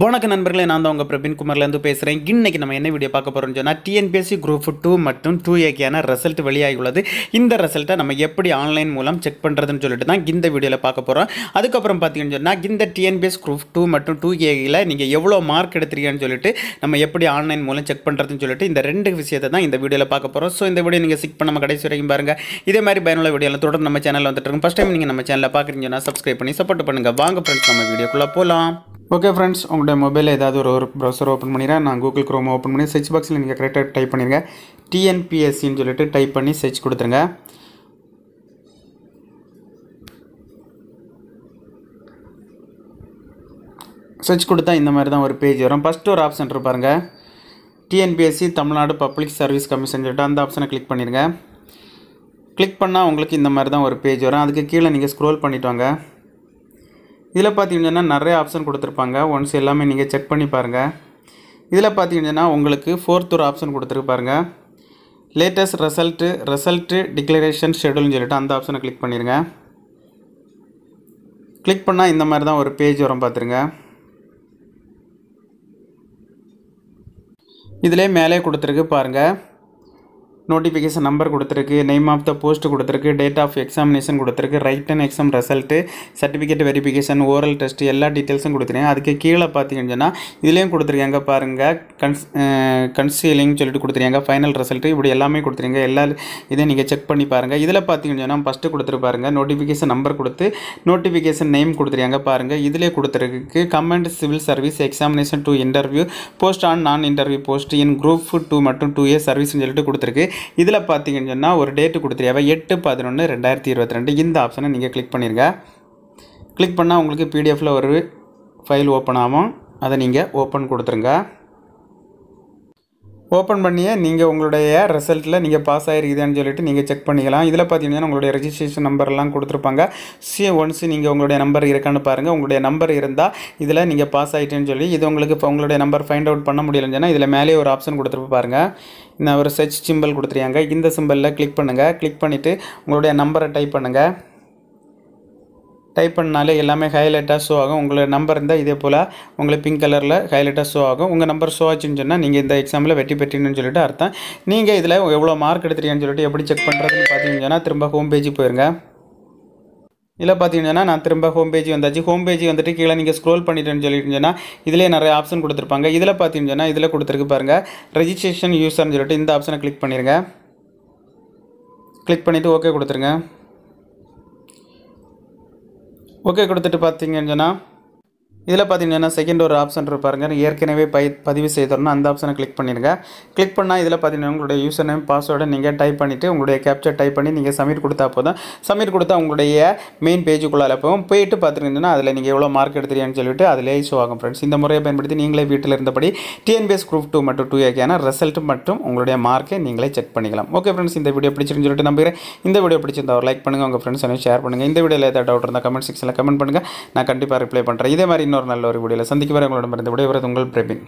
வணக்க நண்பர்களே நான் தான் உங்கள் பிரபின் குமார்லேருந்து பேசுகிறேன் இன்றைக்கி நம்ம என்ன வீடியோ பார்க்க போகிறோம்னு சொன்னால் டிஎன்பிஎஸ்சி குரூப் டூ மற்றும் டூ ஏக்கியான ரிசல்ட் வெளியாகியுள்ளது இந்த ரிசல்ட்டை நம்ம எப்படி ஆன்லைன் மூலம் செக் பண்ணுறதுன்னு சொல்லிட்டு தான் இந்த வீடியோவில் பார்க்க போகிறோம் அதுக்கப்புறம் பார்த்தீங்கன்னு சொன்னால் இந்த டிஎன்பிஎஸ் குரூப் டூ மற்றும் டூ ஏகியில் நீங்கள் எவ்வளோ மார்க் எடுத்துருக்கீங்கன்னு சொல்லிட்டு நம்ம எப்படி ஆன்லைன் மூலம் செக் பண்ணுறதுன்னு சொல்லிட்டு இந்த ரெண்டு விஷயத்தை தான் இந்த வீடியோவில் பார்க்க போகிறோம் ஸோ இந்த வீடியோ நீங்கள் சிக் பண்ணாமல் கடைசி வரைக்கும் பாருங்கள் இதே மாதிரி பயனுள்ள வீடியோவில் தொடர்ந்து நம்ம சேனலில் வந்துட்டு இருக்கும் ஃபஸ்ட் டைம் நீங்கள் நம்ம சேனலில் பார்க்குறீங்கன்னா சப்ஸ்கிரைப் பண்ணி சப்போர்ட் பண்ணுங்கள் வாங்க ஃப்ரெண்ட்ஸ் நம்ம வீடியோக்குள்ளே போகலாம் ஓகே ஃப்ரெண்ட்ஸ் உங்களுடைய மொபைலில் ஏதாவது ஒரு ஒரு ப்ரௌசர் ஓப்பன் பண்ணிடுறேன் நான் கூகுள் க்ரோம் ஓப்பன் பண்ணி சர்ச் பாக்ஸில் நீங்கள் கரெக்டாக டைப் பண்ணிடுங்க டிஎன்பிஎஸ்சின்னு சொல்லிட்டு டைப் பண்ணி சர்ச் கொடுத்துருங்க சர்ச் கொடுத்தா இந்த மாதிரி தான் ஒரு பேஜ் வரும் ஃபஸ்ட்டு ஒரு ஆப்ஷன் இருப்பாருங்க TNPSC Tamil Nadu public service commission சொல்லிட்டு அந்த ஆப்ஷனை கிளிக் பண்ணிடுங்க கிளிக் பண்ணால் உங்களுக்கு இந்த மாதிரி தான் ஒரு பேஜ் வரும் அதுக்கு கீழே நீங்கள் ஸ்க்ரோல் பண்ணிவிட்டு வாங்க இதில் பார்த்தீங்கன்னா நிறைய ஆப்ஷன் கொடுத்துருப்பாங்க ஒன்ஸ் எல்லாமே நீங்கள் செக் பண்ணி பாருங்கள் இதில் பார்த்தீங்கன்னா உங்களுக்கு ஃபோர்த் ஒரு ஆப்ஷன் கொடுத்துருப்பாருங்க லேட்டஸ்ட் ரிசல்ட்டு ரிசல்ட்டு டிக்ளரேஷன் ஷெடியூல்னு சொல்லிட்டு அந்த ஆப்ஷனை கிளிக் பண்ணிடுங்க கிளிக் பண்ணால் இந்த மாதிரி தான் ஒரு பேஜ் வரும் பார்த்துருங்க இதிலே மேலே கொடுத்துருக்கு பாருங்கள் நோட்டிஃபிகேஷன் நம்பர் கொடுத்துருக்கு நேம் ஆஃப் த போஸ்ட் கொடுத்துருக்கு டேட் ஆஃப் எக்ஸாமினேஷன் கொடுத்துருக்கு right and exam result certificate verification oral test எல்லா டீட்டெயில்ஸும் கொடுத்துருக்கேன் அதுக்கு கீழே பார்த்தீங்கன்னு சொன்னால் இதுலேயும் கொடுத்துருக்காங்க பாருங்கள் கன்ஸ் கன்சீலிங் சொல்லிட்டு கொடுத்துருக்காங்க ஃபைனல் ரிசல்ட்டு இப்படி எல்லாமே கொடுத்துருங்க எல்லா இதையும் நீங்கள் செக் பண்ணி பாருங்கள் இதில் பார்த்தீங்கன்னு சொன்னால் ஃபஸ்ட்டு கொடுத்துருப்பாருங்க நோட்டிஃபிகேஷன் நம்பர் கொடுத்து நோட்டிஃபிகேஷன் நேம் கொடுத்துருக்காங்க பாருங்கள் இதிலே கொடுத்துருக்கு combined civil service examination two interview post and non interview post in group two மற்றும் டூ ஏ சர்வீஸ்ன்னு சொல்லிட்டு கொடுத்துருக்கு இதில் பார்த்தீங்கன்னு சொன்னால் ஒரு டேட்டு கொடுத்துருவா எட்டு பதினொன்று ரெண்டாயிரத்தி இருபத்தி ரெண்டு இந்த ஆப்ஷனை நீங்கள் கிளிக் பண்ணிடுங்க கிளிக் பண்ணால் உங்களுக்கு பிடிஎஃபில் ஒரு ஃபைல் ஓப்பன் ஆகும் அதை நீங்கள் ஓப்பன் கொடுத்துருங்க ஓப்பன் பண்ணியே நீங்கள் உங்களுடைய ரிசல்ட்டில் நீங்கள் பாஸ் ஆகிருக்குதுன்னு சொல்லிட்டு நீங்கள் செக் பண்ணிக்கலாம் இதில் பார்த்தீங்கன்னா உங்களுடைய ரெஜிஸ்ட்ரேஷன் நம்பர்லாம் கொடுத்துருப்பாங்க சி ஒன்ஸ் நீங்கள் உங்களுடைய நம்பர் இருக்கான்னு பாருங்கள் உங்களுடைய நம்பர் இருந்தால் இதில் நீங்கள் பாஸ் ஆகிட்டேன்னு சொல்லி இது உங்களுக்கு இப்போ உங்களுடைய நம்பர் ஃபைண்ட் அவுட் பண்ண முடியலன்னு இதில் மேலே ஒரு ஆப்ஷன் கொடுத்துருப்போம் பாருங்கள் இந்த ஒரு சர்ச் சிம்பிள் கொடுத்துருக்காங்க இந்த சிம்பிளில் கிளிக் பண்ணுங்கள் கிளிக் பண்ணிவிட்டு உங்களுடைய நம்பரை டைப் பண்ணுங்கள் டைப் பண்ணாலே எல்லாமே ஹைலைட்டாக ஷோ ஆகும் உங்களோட நம்பர் இருந்தால் இதே போல் உங்களுக்கு பிங்க் கலரில் ஹைலைட்டாக ஷோ ஆகும் உங்கள் நம்பர் ஷோ ஆச்சுன்னு சொன்னால் நீங்கள் இந்த எக்ஸாமில் வெட்டி பெற்றீங்கன்னு சொல்லிட்டு அர்த்தம் நீங்கள் இதில் எவ்வளோ மார்க் எடுத்துருக்கீங்கன்னு சொல்லிட்டு எப்படி செக் பண்ணுறதுன்னு பார்த்தீங்கன்னா திரும்ப ஹோம் பேஜ் போயிருங்க இல்லை பார்த்தீங்கன்னா நான் திரும்ப ஹோம் பேஜ் வந்தாச்சு ஹோம் பேஜ் வந்துட்டு கீழே நீங்கள் ஸ்க்ரோல் பண்ணிட்டேன்னு சொல்லிட்டுன்னா இதில் நிறைய ஆப்ஷன் கொடுத்துருப்பாங்க இதில் பார்த்தீங்கன்னா இதில் கொடுத்துருக்கு பாருங்கள் ரெஜிஸ்ட்ரேஷன் யூஸர்னு சொல்லிட்டு இந்த ஆப்ஷனை கிளிக் பண்ணிடுங்க கிளிக் பண்ணிவிட்டு ஓகே கொடுத்துருங்க ஓகே கொடுத்துட்டு பார்த்தீங்கன்னா இதில் பார்த்தீங்கன்னா செகண்ட் ஒரு ஆப்ஷன் இருப்பாருங்க ஏற்கனவே பை பதிவு செய்தோம்னா அந்த ஆப்ஷனை கிளிக் பண்ணிடுங்க கிளிக் பண்ணால் இதில் பார்த்தீங்கன்னா உங்களுடைய யூசர் நேம் பாஸ்வேர்டை நீங்கள் டைப் பண்ணிவிட்டு உங்களுடைய கேப்சர் டைப் பண்ணி நீங்கள் சமிட் கொடுத்தா போதும் சமிட் கொடுத்தா உங்களுடைய மெயின் பேஜுக்குள்ளே போகும் போயிட்டு பார்த்துருந்தீங்கன்னா அதில் நீங்கள் எவ்வளோ மார்க் எடுத்துறீங்கன்னு சொல்லிட்டு அதிலே ஷோ ஆகும் ஃப்ரெண்ட்ஸ் இந்த முறையை பயன்படுத்தி நீங்களே வீட்டில் இருந்தபடி டிஎன்பிஎஸ் குரூப் டூ மற்றும் டூ ஏக்கான ரிசல்ட் மற்றும் உங்களுடைய மார்க்கை நீங்களே செக் பண்ணிக்கலாம் ஓகே ஃப்ரெண்ட்ஸ் இந்த வீடியோ பிடிச்சிருந்துட்டு சொல்லிட்டு நம்புகிறேன் இந்த வீடியோ பிடிச்சிருந்தா ஒரு லைக் பண்ணுங்கள் உங்கள் ஃப்ரெண்ட்ஸ் ஷேர் பண்ணுங்கள் இந்த வீடியோவில் ஏதாவது டவுட் இருந்தால் கமெண்ட் செக்ஷனில் கமெண்ட் பண்ணுங்கள் நான் கண்டிப்பாக ரிப்ளை பண்ணுறேன் இதே மாதிரி இன்னொரு நல்ல ஒரு வீடியோவில் சந்திக்க வரை உங்களிடம் இருந்து விடைபெறுவது உங்கள் பிரபின்